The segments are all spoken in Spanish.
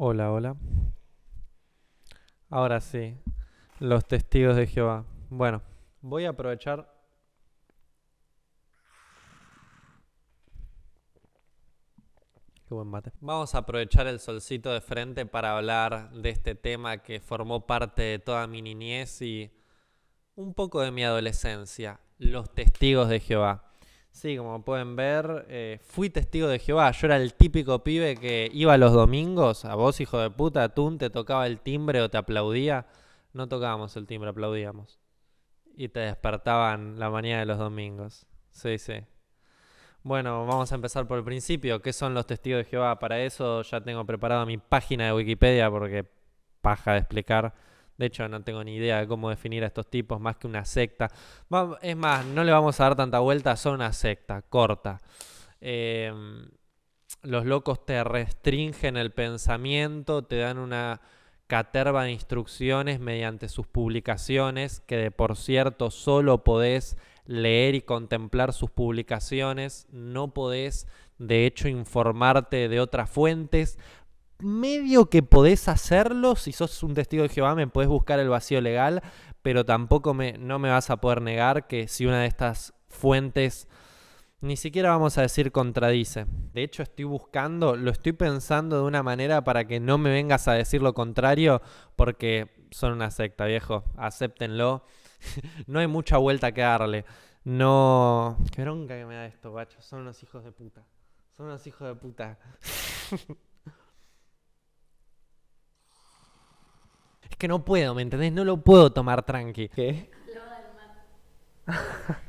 Hola, hola. Ahora sí, los testigos de Jehová. Bueno, voy a aprovechar... Qué buen mate. Vamos a aprovechar el solcito de frente para hablar de este tema que formó parte de toda mi niñez y un poco de mi adolescencia, los testigos de Jehová. Sí, como pueden ver, eh, fui testigo de Jehová. Yo era el típico pibe que iba los domingos, a vos, hijo de puta, tú te tocaba el timbre o te aplaudía. No tocábamos el timbre, aplaudíamos. Y te despertaban la mañana de los domingos. Sí, sí. Bueno, vamos a empezar por el principio. ¿Qué son los testigos de Jehová? Para eso ya tengo preparada mi página de Wikipedia porque paja de explicar. De hecho, no tengo ni idea de cómo definir a estos tipos más que una secta. Es más, no le vamos a dar tanta vuelta, son una secta corta. Em, los locos te restringen el pensamiento, te dan una caterva de instrucciones mediante sus publicaciones, que de por cierto solo podés leer y contemplar sus publicaciones, no podés de hecho informarte de otras fuentes, medio que podés hacerlo, si sos un testigo de Jehová me podés buscar el vacío legal, pero tampoco me, no me vas a poder negar que si una de estas fuentes ni siquiera vamos a decir contradice. De hecho, estoy buscando, lo estoy pensando de una manera para que no me vengas a decir lo contrario, porque son una secta, viejo. Acéptenlo. no hay mucha vuelta que darle. No. Qué bronca que me da esto, bacho. Son unos hijos de puta. Son unos hijos de puta. que no puedo, ¿me entendés? No lo puedo tomar tranqui. ¿Qué? Lo del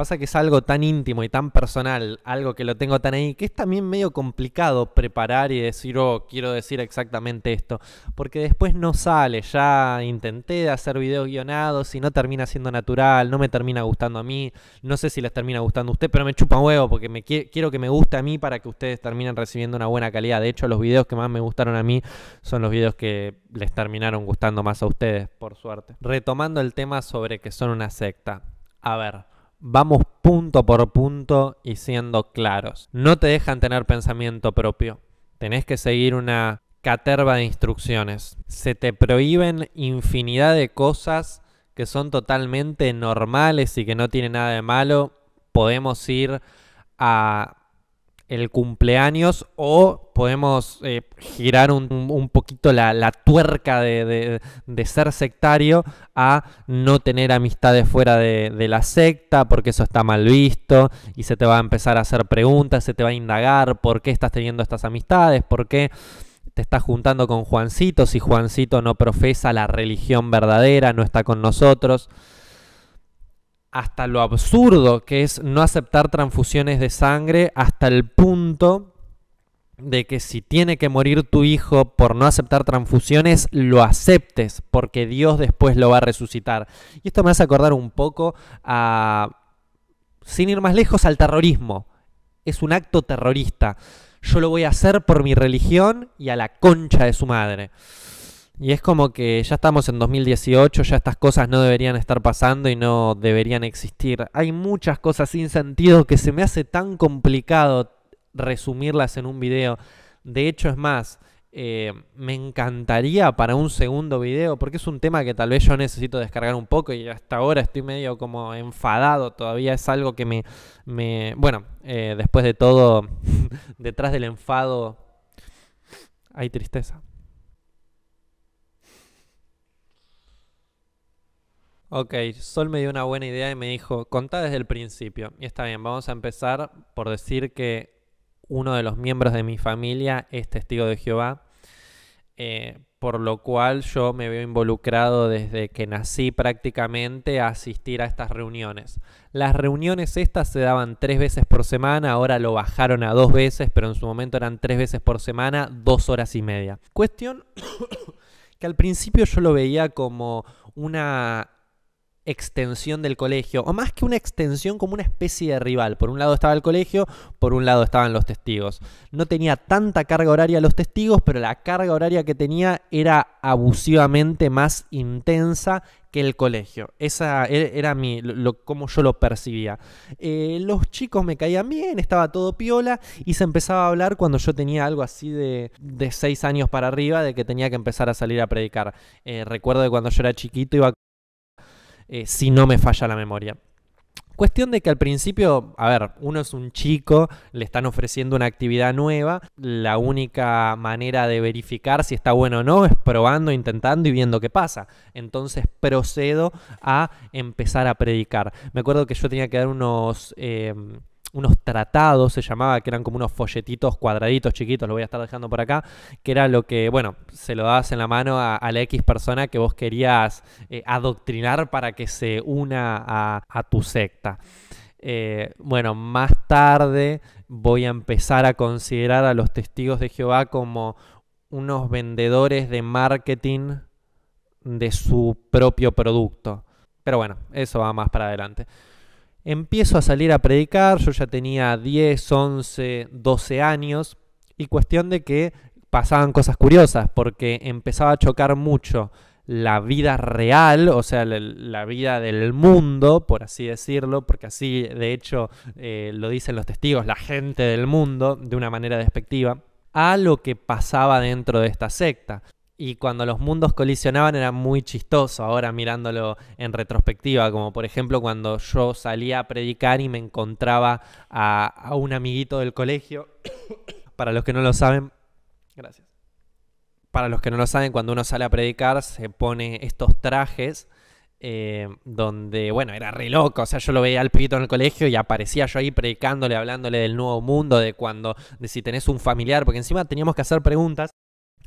Pasa que es algo tan íntimo y tan personal, algo que lo tengo tan ahí, que es también medio complicado preparar y decir, oh, quiero decir exactamente esto, porque después no sale, ya intenté hacer videos guionados y no termina siendo natural, no me termina gustando a mí, no sé si les termina gustando a usted, pero me chupa huevo porque me quiero que me guste a mí para que ustedes terminen recibiendo una buena calidad. De hecho, los videos que más me gustaron a mí son los videos que les terminaron gustando más a ustedes, por suerte. Retomando el tema sobre que son una secta. A ver, vamos punto por punto y siendo claros. No te dejan tener pensamiento propio. Tenés que seguir una caterva de instrucciones. Se te prohíben infinidad de cosas que son totalmente normales y que no tienen nada de malo. Podemos ir a el cumpleaños o podemos eh, girar un, poquito la, tuerca de, ser sectario a no tener amistades fuera de, de, la secta porque eso está mal visto y se te va a empezar a hacer preguntas, se te va a indagar por qué estás teniendo estas amistades, por qué te estás juntando con Juancito si Juancito no profesa la religión verdadera, no está con nosotros hasta lo absurdo que es no aceptar transfusiones de sangre hasta el punto de que si tiene que morir tu hijo por no aceptar transfusiones, lo aceptes, porque Dios después lo va a resucitar. Y esto me hace acordar un poco a, sin ir más lejos, al terrorismo. Es un acto terrorista. Yo lo voy a hacer por mi religión y a la concha de su madre. Y es como que ya estamos en 2018, ya estas cosas no deberían estar pasando y no deberían existir. Hay muchas cosas sin sentido que se me hace tan complicado resumirlas en un video. De hecho, es más, eh, me encantaría para un segundo video, porque es un tema que tal vez yo necesito descargar un poco y hasta ahora estoy medio como enfadado todavía, es algo que me... me bueno, eh, después de todo, detrás del enfado hay tristeza. Ok, Sol me dio una buena idea y me dijo, contá desde el principio. Y está bien, vamos a empezar por decir que uno de los miembros de mi familia es testigo de Jehová, eh, por lo cual yo me veo involucrado desde que nací prácticamente a asistir a estas reuniones. Las reuniones estas se daban tres veces por semana, ahora lo bajaron a dos veces, pero en su momento eran tres veces por semana, dos horas y media. Cuestión que al principio yo lo veía como una extensión del colegio, o más que una extensión como una especie de rival. Por un lado estaba el colegio, por un lado estaban los testigos. No tenía tanta carga horaria los testigos, pero la carga horaria que tenía era abusivamente más intensa que el colegio. Esa e-, era mi, lo, como yo lo percibía. Eh, los chicos me caían bien, estaba todo piola y se empezaba a hablar cuando yo tenía algo así de, de seis años para arriba, de que tenía que empezar a salir a predicar. Eh, recuerdo que cuando yo era chiquito iba eh, si no me falla la memoria. Cuestión de que al principio, a ver, uno es un chico, le están ofreciendo una actividad nueva, la única manera de verificar si está bueno o no es probando, intentando y viendo qué pasa. Entonces procedo a empezar a predicar. Me acuerdo que yo tenía que dar unos... Em, unos tratados, se llamaba, que eran como unos folletitos cuadraditos chiquitos, lo voy a estar dejando por acá, que era lo que, bueno, se lo dabas en la mano a, la X persona que vos querías eh, adoctrinar para que se una a, tu secta. Eh, bueno, más tarde voy a empezar a considerar a los testigos de Jehová como unos vendedores de marketing de su propio producto. Pero bueno, eso va más para adelante. Empiezo a salir a predicar, yo ya tenía 10, 11, 12 años, y cuestión de que pasaban cosas curiosas, porque empezaba a chocar mucho la vida real, o sea, la, vida del mundo, por así decirlo, porque así de hecho eh, lo dicen los testigos, la gente del mundo, de una manera despectiva, a lo que pasaba dentro de esta secta y cuando los mundos colisionaban era muy chistoso ahora mirándolo en retrospectiva, como por ejemplo cuando yo salía a predicar y me encontraba a, un amiguito del colegio, para los que no lo saben, gracias. Para los que no lo saben, cuando uno sale a predicar se pone estos trajes eh, donde, bueno, era re loco, o sea, yo lo veía al pibito en el colegio y aparecía yo ahí predicándole, hablándole del nuevo mundo, de cuando, de si tenés un familiar, porque encima teníamos que hacer preguntas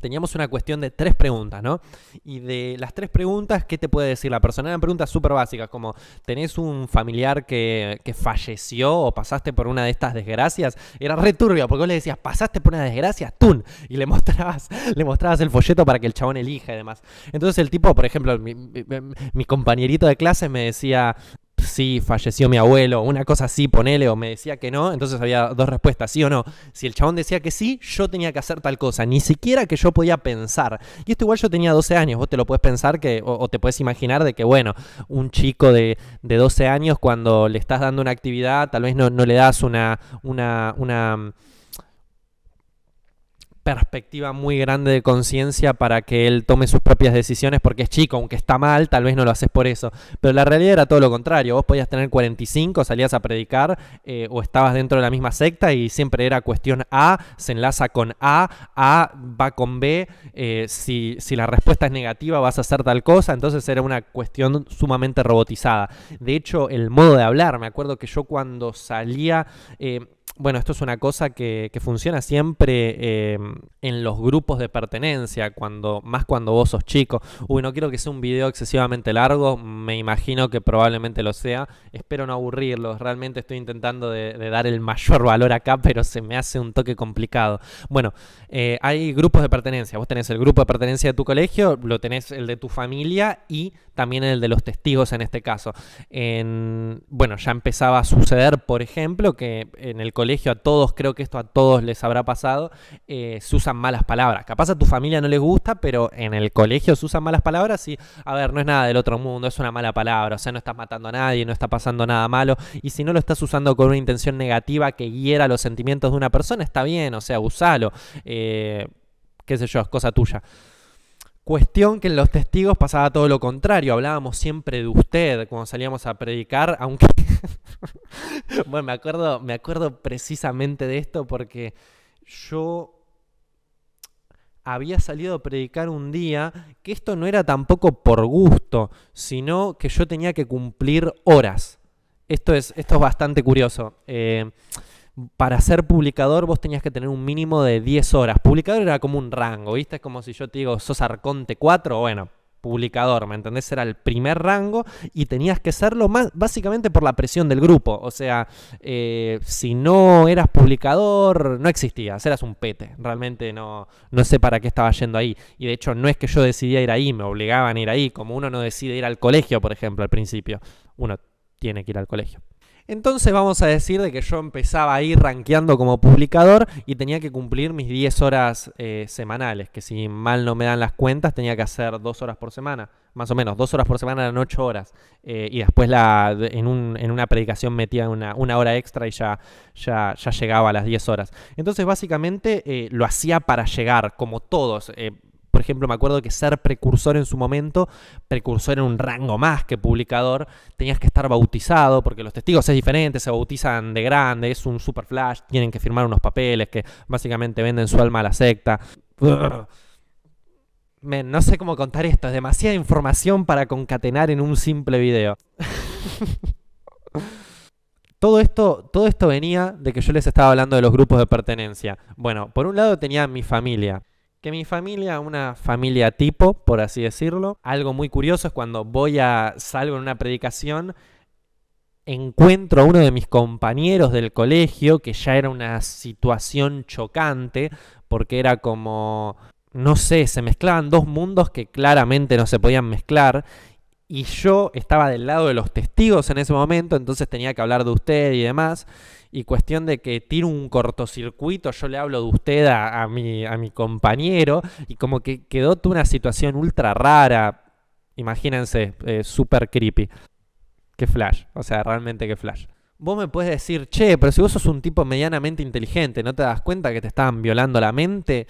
teníamos una cuestión de tres preguntas, ¿no? Y de las tres preguntas, ¿qué te puede decir la persona? Eran preguntas súper básicas, como ¿tenés un familiar que, falleció o pasaste por una de estas desgracias? Era re porque vos le decías, pasaste por una desgracia, ¡tun! Y le mostrabas, le mostrabas el folleto para que el chabón elija y demás. Entonces el tipo, por ejemplo, mi, mi compañerito de clase me decía, sí, falleció mi abuelo, una cosa así, ponele, o me decía que no, entonces había dos respuestas, sí o no. Si el chabón decía que sí, yo tenía que hacer tal cosa, ni siquiera que yo podía pensar. Y esto igual yo tenía 12 años, vos te lo puedes pensar que, o, te puedes imaginar de que, bueno, un chico de, de, 12 años cuando le estás dando una actividad, tal vez no, no le das una, una, una perspectiva muy grande de conciencia para que él tome sus propias decisiones porque es chico, aunque está mal, tal vez no lo haces por eso. Pero la realidad era todo lo contrario, vos podías tener 45, salías a predicar eh, o estabas dentro de la misma secta y siempre era cuestión A, se enlaza con A, A va con B, eh, si, si la respuesta es negativa vas a hacer tal cosa, entonces era una cuestión sumamente robotizada. De hecho, el modo de hablar, me acuerdo que yo cuando salía... Eh, bueno, esto es una cosa que, funciona siempre em, en los grupos de pertenencia, cuando, más cuando vos sos chico. Uy, no quiero que sea un video excesivamente largo, me imagino que probablemente lo sea. Espero no aburrirlos, realmente estoy intentando de, dar el mayor valor acá, pero se me hace un toque complicado. Bueno, eh, hay grupos de pertenencia. Vos tenés el grupo de pertenencia de tu colegio, lo tenés el de tu familia y también el de los testigos en este caso. bueno, ya empezaba a suceder, por ejemplo, que en el colegio, a todos, creo que esto a todos les habrá pasado, eh, se usan malas palabras. Capaz a tu familia no les gusta, pero en el colegio se usan malas palabras y, a ver, no es nada del otro mundo, es una mala palabra, o sea, no estás matando a nadie, no está pasando nada malo, y si no lo estás usando con una intención negativa que hiera los sentimientos de una persona, está bien, o sea, usalo, eh, qué sé yo, es cosa tuya. Cuestión que en los testigos pasaba todo lo contrario, hablábamos siempre de usted cuando salíamos a predicar, aunque... bueno, me acuerdo, me acuerdo precisamente de esto porque yo había salido a predicar un día que esto no era tampoco por gusto, sino que yo tenía que cumplir horas. Esto es, esto es bastante curioso. Eh, para ser publicador vos tenías que tener un mínimo de 10 horas. Publicador era como un rango, ¿viste? Es como si yo te digo, sos arconte 4, bueno, publicador, ¿me entendés? Era el primer rango y tenías que serlo más, básicamente por la presión del grupo. O sea, eh, si no eras publicador, no existías, eras un pete. Realmente no, no sé para qué estaba yendo ahí. Y de hecho, no es que yo decidía ir ahí, me obligaban a ir ahí, como uno no decide ir al colegio, por ejemplo, al principio. Uno tiene que ir al colegio. Entonces vamos a decir de que yo empezaba a ir rankeando como publicador y tenía que cumplir mis 10 horas eh, semanales, que si mal no me dan las cuentas tenía que hacer 2 horas por semana, más o menos, 2 horas por semana eran 8 horas, eh, y después en, una predicación metía una, hora extra y ya, ya, ya, llegaba a las 10 horas. Entonces básicamente eh, lo hacía para llegar, como todos ejemplo, me acuerdo que ser precursor en su momento, precursor en un rango más que publicador, tenías que estar bautizado, porque los testigos es diferente, se bautizan de grande, es un super flash, tienen que firmar unos papeles que básicamente venden su alma a la secta. no sé cómo contar esto, es demasiada información para concatenar en un simple video. todo esto, todo esto venía de que yo les estaba hablando de los grupos de pertenencia. Bueno, por un lado tenía mi familia que mi familia, una familia tipo, por así decirlo. Algo muy curioso es cuando voy a salgo en una predicación, encuentro a uno de mis compañeros del colegio, que ya era una situación chocante, porque era como, no sé, se mezclaban dos mundos que claramente no se podían mezclar. Y yo estaba del lado de los testigos en ese momento, entonces tenía que hablar de usted y demás y cuestión de que tiro un cortocircuito, yo le hablo de usted a, mi, a mi compañero, y como que quedó una situación ultra rara, imagínense, eh, super creepy. Qué flash, o sea, realmente qué flash. Vos me puedes decir, che, pero si vos sos un tipo medianamente inteligente, ¿no te das cuenta que te estaban violando la mente?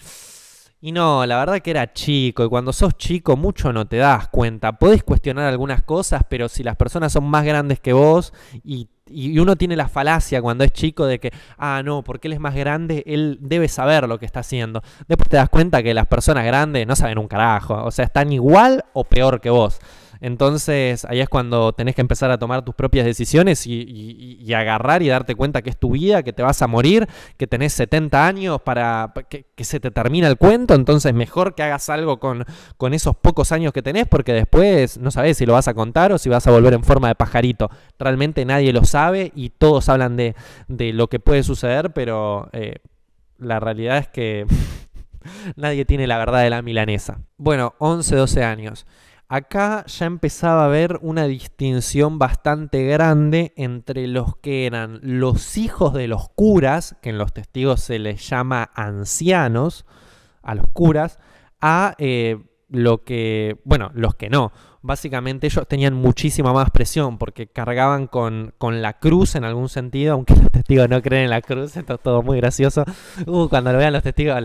Y no, la verdad que era chico y cuando sos chico mucho no te das cuenta. Podés cuestionar algunas cosas, pero si las personas son más grandes que vos y, y, uno tiene la falacia cuando es chico de que, ah, no, porque él es más grande, él debe saber lo que está haciendo. Después te das cuenta que las personas grandes no saben un carajo, o sea, están igual o peor que vos. Entonces ahí es cuando tenés que empezar a tomar tus propias decisiones y, agarrar y darte cuenta que es tu vida, que te vas a morir, que tenés 70 años para que, se te termina el cuento. Entonces mejor que hagas algo con, esos pocos años que tenés porque después no sabés si lo vas a contar o si vas a volver en forma de pajarito. Realmente nadie lo sabe y todos hablan de, lo que puede suceder, pero eh, la realidad es que nadie tiene la verdad de la milanesa. Bueno, 11, 12 años. Acá ya empezaba a haber una distinción bastante grande entre los que eran los hijos de los curas, que en los testigos se les llama ancianos, a los curas, a eh, lo que, bueno, los que no básicamente ellos tenían muchísima más presión porque cargaban con, la cruz en algún sentido, aunque los testigos no creen en la cruz, esto es todo muy gracioso. Uh, cuando lo vean los testigos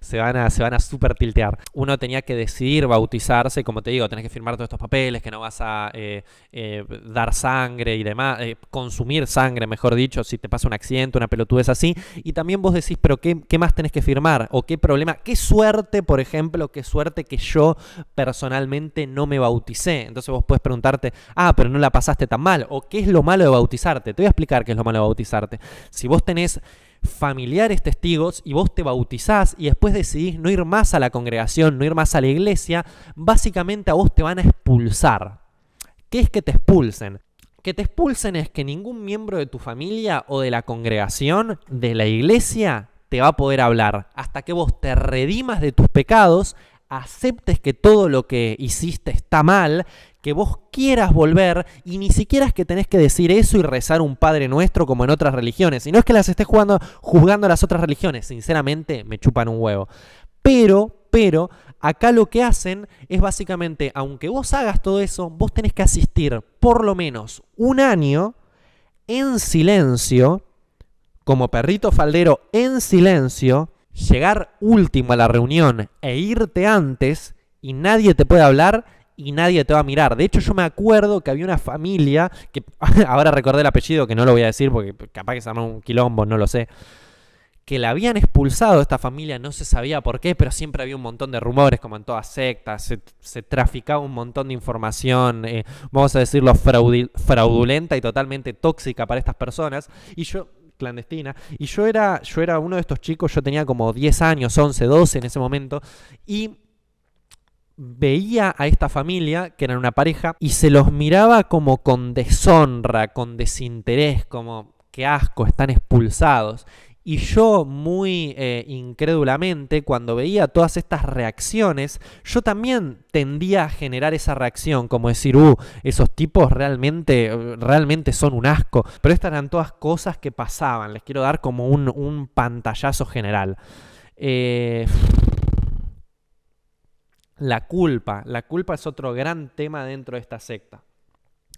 se van a se van a super tiltear. Uno tenía que decidir bautizarse, como te digo, tenés que firmar todos estos papeles, que no vas a eh, eh, dar sangre y demás, eh, consumir sangre, mejor dicho, si te pasa un accidente, una pelotudez así. Y también vos decís, pero qué, qué más tenés que firmar? ¿O qué problema? ¿Qué suerte, por ejemplo, qué suerte que yo personalmente no me bauticé. Entonces vos puedes preguntarte, ah, pero no la pasaste tan mal. O qué es lo malo de bautizarte. Te voy a explicar qué es lo malo de bautizarte. Si vos tenés familiares testigos y vos te bautizás y después decidís no ir más a la congregación, no ir más a la iglesia, básicamente a vos te van a expulsar. ¿Qué es que te expulsen? Que te expulsen es que ningún miembro de tu familia o de la congregación, de la iglesia, te va a poder hablar. Hasta que vos te redimas de tus pecados, aceptes que todo lo que hiciste está mal, que vos quieras volver y ni siquiera es que tenés que decir eso y rezar un Padre Nuestro como en otras religiones. Y no es que las estés jugando, juzgando a las otras religiones, sinceramente me chupan un huevo. Pero, pero, acá lo que hacen es básicamente, aunque vos hagas todo eso, vos tenés que asistir por lo menos un año en silencio, como perrito faldero en silencio, llegar último a la reunión e irte antes y nadie te puede hablar y nadie te va a mirar. De hecho, yo me acuerdo que había una familia, que ahora recordé el apellido, que no lo voy a decir porque capaz que se llama un quilombo, no lo sé, que la habían expulsado esta familia, no se sabía por qué, pero siempre había un montón de rumores, como en todas sectas, se, traficaba un montón de información, eh, vamos a decirlo, fraudulenta y totalmente tóxica para estas personas. Y yo clandestina. Y yo era, yo era uno de estos chicos, yo tenía como 10 años, 11, 12 en ese momento, y veía a esta familia, que eran una pareja, y se los miraba como con deshonra, con desinterés, como qué asco, están expulsados. Y yo muy eh, incrédulamente, cuando veía todas estas reacciones, yo también tendía a generar esa reacción, como decir, uh, esos tipos realmente, realmente son un asco. Pero estas eran todas cosas que pasaban, les quiero dar como un, pantallazo general. Eh, la culpa, la culpa es otro gran tema dentro de esta secta.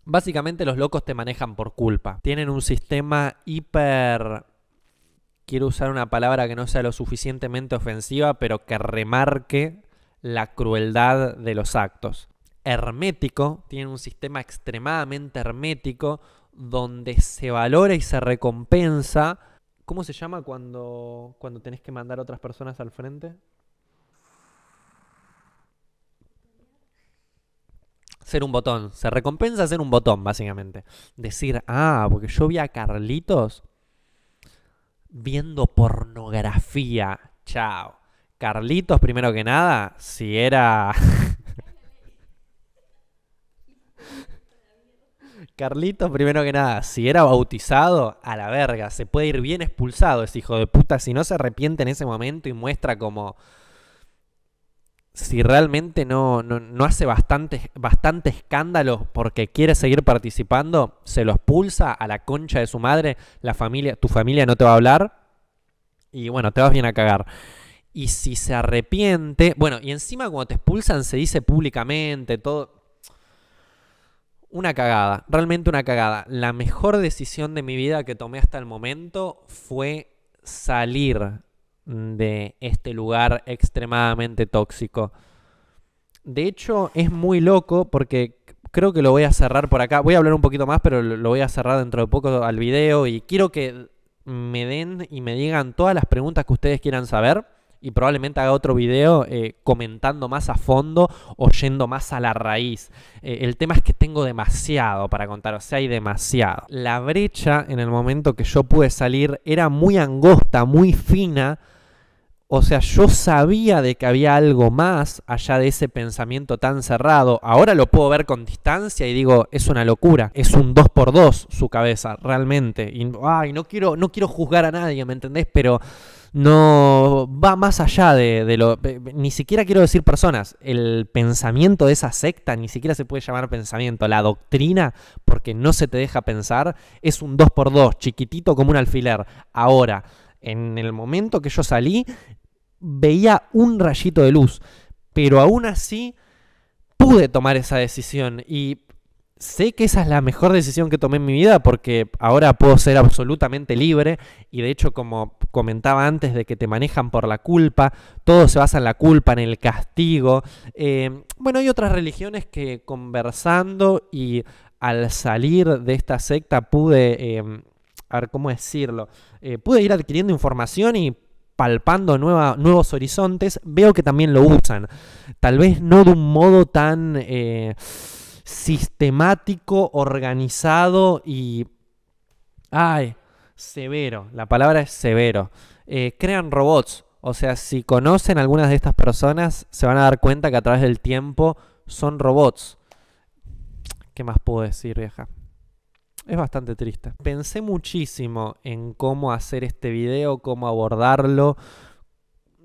Básicamente los locos te manejan por culpa. Tienen un sistema hiper quiero usar una palabra que no sea lo suficientemente ofensiva, pero que remarque la crueldad de los actos. Hermético, Tiene un sistema extremadamente hermético donde se valora y se recompensa. ¿Cómo se llama cuando, cuando tenés que mandar a otras personas al frente? ser un botón. Se recompensa ser un botón, básicamente. Decir, ah, porque yo vi a Carlitos viendo pornografía. Chao. Carlitos, primero que nada, si era... Carlitos, primero que nada, si era bautizado, a la verga, se puede ir bien expulsado ese hijo de puta si no se arrepiente en ese momento y muestra como si realmente no, no, hace bastante, bastante escándalo porque quiere seguir participando, se lo expulsa a la concha de su madre, la familia, tu familia no te va a hablar y bueno, te vas bien a cagar. Y si se arrepiente, bueno, y encima cuando te expulsan se dice públicamente, todo... Una cagada, realmente una cagada. La mejor decisión de mi vida que tomé hasta el momento fue salir Mm, de este lugar extremadamente tóxico. De hecho, es muy loco porque creo que lo voy a cerrar por acá. Voy a hablar un poquito más, pero lo voy a cerrar dentro de poco al video y quiero que me den y me digan todas las preguntas que ustedes quieran saber y probablemente haga otro video eh, comentando más a fondo o yendo más a la raíz. Eh, el tema es que tengo demasiado para contaros o hay demasiado. La brecha en el momento que yo pude salir era muy angosta, muy fina o sea, yo sabía de que había algo más allá de ese pensamiento tan cerrado. Ahora lo puedo ver con distancia y digo, es una locura. Es un 2 x 2 su cabeza, realmente. Y no quiero, no quiero juzgar a nadie, ¿me entendés? Pero no va más allá de, lo... ni siquiera quiero decir personas. El pensamiento de esa secta ni siquiera se puede llamar pensamiento. La doctrina, porque no se te deja pensar, es un 2 x 2 chiquitito como un alfiler. Ahora en el momento que yo salí, veía un rayito de luz. Pero aún así, pude tomar esa decisión. Y sé que esa es la mejor decisión que tomé en mi vida porque ahora puedo ser absolutamente libre y de hecho como comentaba antes de que te manejan por la culpa, todo se basa en la culpa, en el castigo. Eh, bueno, hay otras religiones que conversando y al salir de esta secta pude... Eh, a ver cómo decirlo, eh, pude ir adquiriendo información y palpando nueva, nuevos horizontes, veo que también lo usan. Tal vez no de un modo tan eh, sistemático, organizado y... ¡Ay! Severo, la palabra es severo. Eh, crean robots. O sea, si conocen algunas de estas personas, se van a dar cuenta que a través del tiempo son robots. ¿Qué más puedo decir, vieja? es bastante triste. Pensé muchísimo en cómo hacer este video, cómo abordarlo,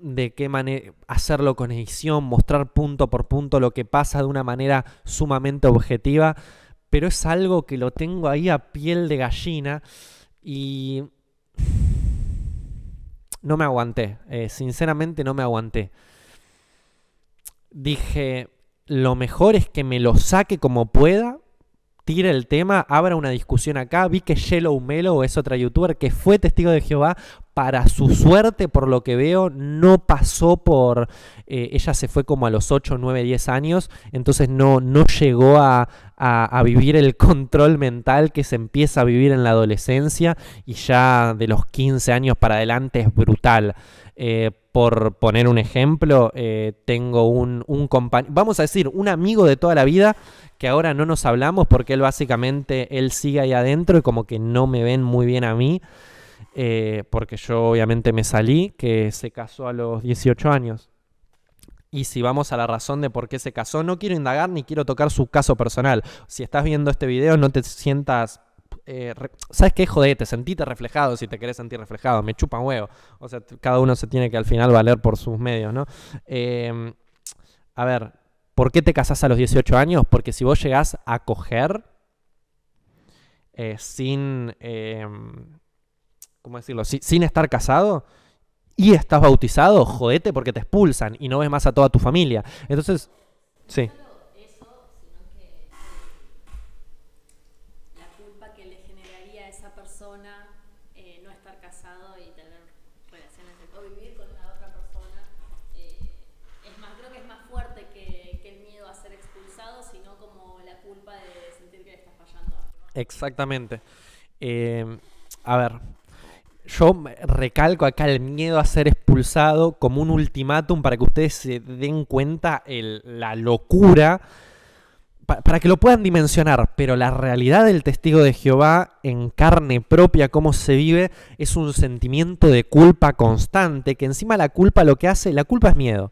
de qué manera hacerlo con edición, mostrar punto por punto lo que pasa de una manera sumamente objetiva, pero es algo que lo tengo ahí a piel de gallina y no me aguanté, eh, sinceramente no me aguanté. Dije, lo mejor es que me lo saque como pueda el tema, abra una discusión acá. Vi que Yellow Melo es otra youtuber que fue testigo de Jehová. Para su suerte, por lo que veo, no pasó por... Eh, ella se fue como a los 8, 9, 10 años, entonces no, no llegó a, a, a vivir el control mental que se empieza a vivir en la adolescencia y ya de los 15 años para adelante es brutal. Eh, por poner un ejemplo, eh, tengo un, compañero, vamos a decir, un amigo de toda la vida que ahora no nos hablamos porque él básicamente, él sigue ahí adentro y como que no me ven muy bien a mí, eh, porque yo obviamente me salí, que se casó a los 18 años. Y si vamos a la razón de por qué se casó, no quiero indagar ni quiero tocar su caso personal. Si estás viendo este video, no te sientas eh, ¿sabes qué? Jodete, sentite reflejado si te querés sentir reflejado, me chupa huevo. O sea, cada uno se tiene que al final valer por sus medios, ¿no? Em, a ver, ¿por qué te casás a los 18 años? Porque si vos llegás a coger eh, sin, em, ¿cómo decirlo? sin estar casado, y estás bautizado, jodete porque te expulsan y no ves más a toda tu familia. Entonces, sí. la culpa de sentir que estás fallando. Exactamente. Eh, a ver, yo recalco acá el miedo a ser expulsado como un ultimátum para que ustedes se den cuenta la locura, para que lo puedan dimensionar, pero la realidad del testigo de Jehová en carne propia, como se vive, es un sentimiento de culpa constante, que encima la culpa lo que hace, la culpa es miedo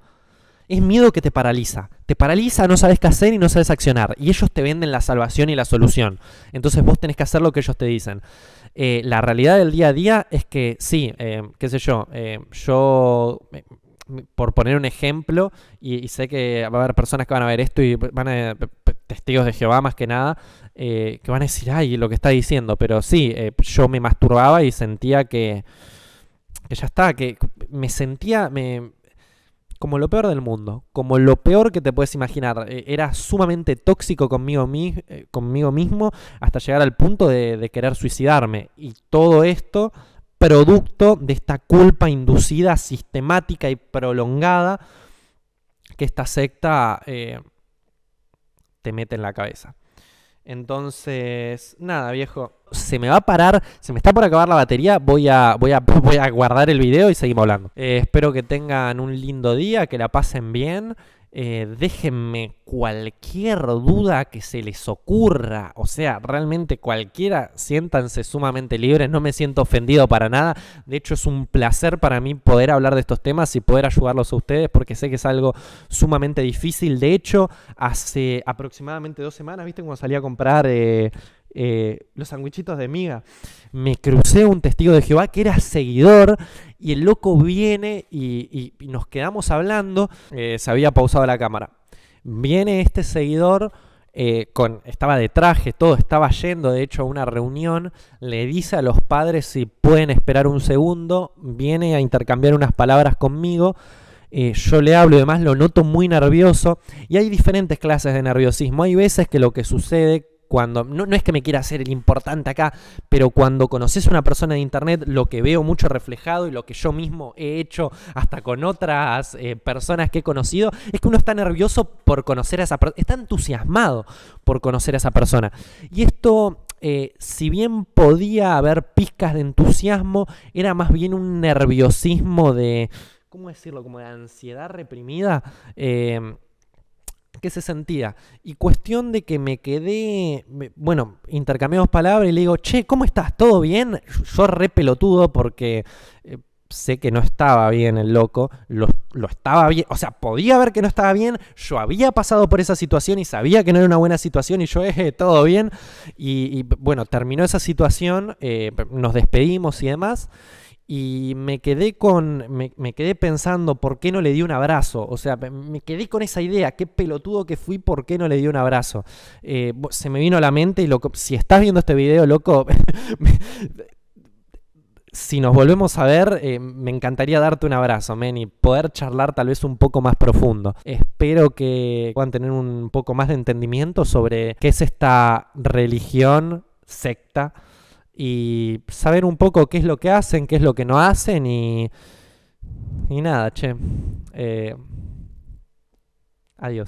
es miedo que te paraliza. Te paraliza, no sabes qué hacer y no sabes accionar. Y ellos te venden la salvación y la solución. Entonces vos tenés que hacer lo que ellos te dicen. Eh, la realidad del día a día es que sí, eh, qué sé yo, eh, yo por poner un ejemplo, y, sé que va a haber personas que van a ver esto y van a testigos de Jehová más que nada, que van a decir, ay, lo que está diciendo, pero sí, yo me masturbaba y sentía que, que ya está, que me sentía, me, como lo peor del mundo, como lo peor que te puedes imaginar. E, era sumamente tóxico conmigo, eh, conmigo mismo hasta llegar al punto de, querer suicidarme. Y todo esto producto de esta culpa inducida, sistemática y prolongada que esta secta eh, te mete en la cabeza. Entonces, nada, viejo, se me va a parar, se me está por acabar la batería, voy a, voy a, voy a guardar el video y seguimos hablando. Eh, espero que tengan un lindo día, que la pasen bien. Eh, déjenme cualquier duda que se les ocurra, o sea, realmente cualquiera, siéntanse sumamente libres, no me siento ofendido para nada, de hecho es un placer para mí poder hablar de estos temas y poder ayudarlos a ustedes porque sé que es algo sumamente difícil, de hecho, hace aproximadamente dos semanas, viste, cuando salí a comprar... Eh, eh, los sandwichitos de miga. Me crucé un testigo de Jehová que era seguidor y el loco viene y, nos quedamos hablando. Eh, se había pausado la cámara. Viene este seguidor. Eh, con, estaba de traje, todo, estaba yendo de hecho a una reunión, le dice a los padres si pueden esperar un segundo, viene a intercambiar unas palabras conmigo, yo le hablo y además lo noto muy nervioso y hay diferentes clases de nerviosismo, hay veces que lo que sucede cuando, no, no, es que me quiera hacer el importante acá, pero cuando conoces a una persona de internet, lo que veo mucho reflejado y lo que yo mismo he hecho hasta con otras eh, personas que he conocido, es que uno está nervioso por conocer a esa persona, está entusiasmado por conocer a esa persona. Y esto eh, si bien podía haber pizcas de entusiasmo, era más bien un nerviosismo de, ¿cómo decirlo? Como de ansiedad reprimida. Eh, que se sentía. Y cuestión de que me quedé, bueno, intercambiamos palabras y le digo, che, ¿cómo estás? ¿Todo bien? Yo re pelotudo porque eh, sé que no estaba bien el loco, lo, estaba bien, o sea, podía ver que no estaba bien, yo había pasado por esa situación y sabía que no era una buena situación y yo, eje, eh, todo bien. Y, bueno, terminó esa situación, eh, nos despedimos y demás y me quedé con me, quedé pensando por qué no le di un abrazo o sea me quedé con esa idea qué pelotudo que fui por qué no le di un abrazo eh, se me vino a la mente y loco si estás viendo este video loco si nos volvemos a ver, eh, me encantaría darte un abrazo, men, y poder charlar tal vez un poco más profundo. Espero que puedan tener un poco más de entendimiento sobre qué es esta religión, secta, y saber un poco qué es lo que hacen, qué es lo que no hacen y, y nada, che. Eh, adiós.